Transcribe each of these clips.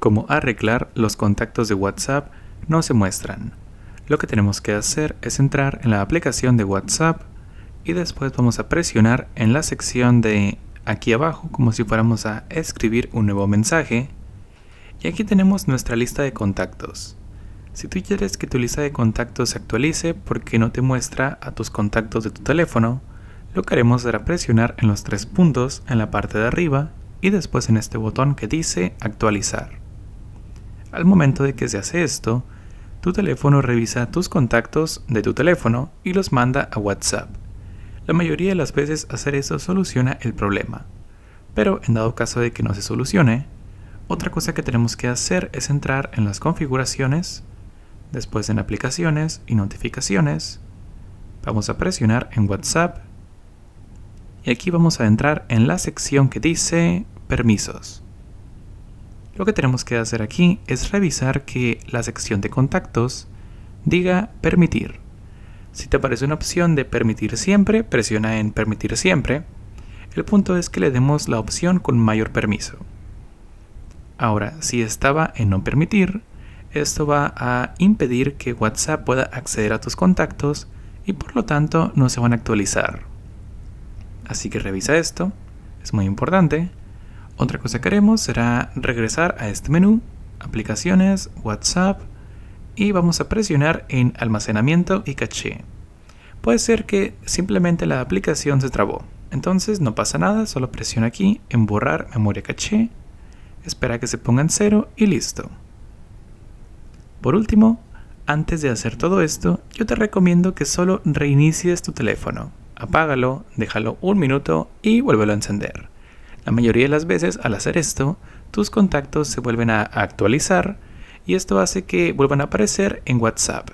como arreglar los contactos de WhatsApp no se muestran. Lo que tenemos que hacer es entrar en la aplicación de WhatsApp y después vamos a presionar en la sección de aquí abajo como si fuéramos a escribir un nuevo mensaje. Y aquí tenemos nuestra lista de contactos. Si tú quieres que tu lista de contactos se actualice porque no te muestra a tus contactos de tu teléfono, lo que haremos será presionar en los tres puntos en la parte de arriba y después en este botón que dice actualizar. Al momento de que se hace esto, tu teléfono revisa tus contactos de tu teléfono y los manda a WhatsApp. La mayoría de las veces hacer eso soluciona el problema. Pero en dado caso de que no se solucione, otra cosa que tenemos que hacer es entrar en las configuraciones, después en aplicaciones y notificaciones. Vamos a presionar en WhatsApp y aquí vamos a entrar en la sección que dice permisos. Lo que tenemos que hacer aquí es revisar que la sección de contactos diga permitir. Si te aparece una opción de permitir siempre, presiona en permitir siempre. El punto es que le demos la opción con mayor permiso. Ahora, si estaba en no permitir, esto va a impedir que WhatsApp pueda acceder a tus contactos y por lo tanto no se van a actualizar. Así que revisa esto, es muy importante. Otra cosa que haremos será regresar a este menú, aplicaciones, WhatsApp, y vamos a presionar en almacenamiento y caché. Puede ser que simplemente la aplicación se trabó, entonces no pasa nada, solo presiona aquí en borrar memoria caché, espera que se ponga en cero y listo. Por último, antes de hacer todo esto, yo te recomiendo que solo reinicies tu teléfono. Apágalo, déjalo un minuto y vuélvelo a encender. La mayoría de las veces, al hacer esto, tus contactos se vuelven a actualizar y esto hace que vuelvan a aparecer en WhatsApp.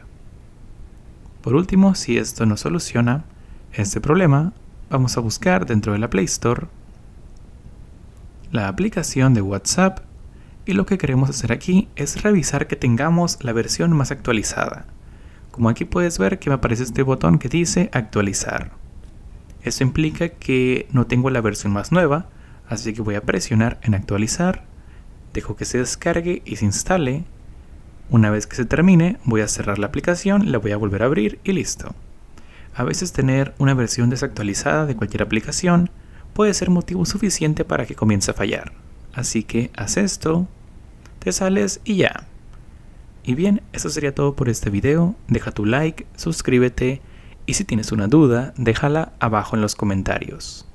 Por último, si esto no soluciona este problema, vamos a buscar dentro de la Play Store la aplicación de WhatsApp y lo que queremos hacer aquí es revisar que tengamos la versión más actualizada. Como aquí puedes ver que me aparece este botón que dice actualizar. Esto implica que no tengo la versión más nueva, Así que voy a presionar en actualizar, dejo que se descargue y se instale. Una vez que se termine, voy a cerrar la aplicación, la voy a volver a abrir y listo. A veces tener una versión desactualizada de cualquier aplicación puede ser motivo suficiente para que comience a fallar. Así que haz esto, te sales y ya. Y bien, eso sería todo por este video. Deja tu like, suscríbete y si tienes una duda, déjala abajo en los comentarios.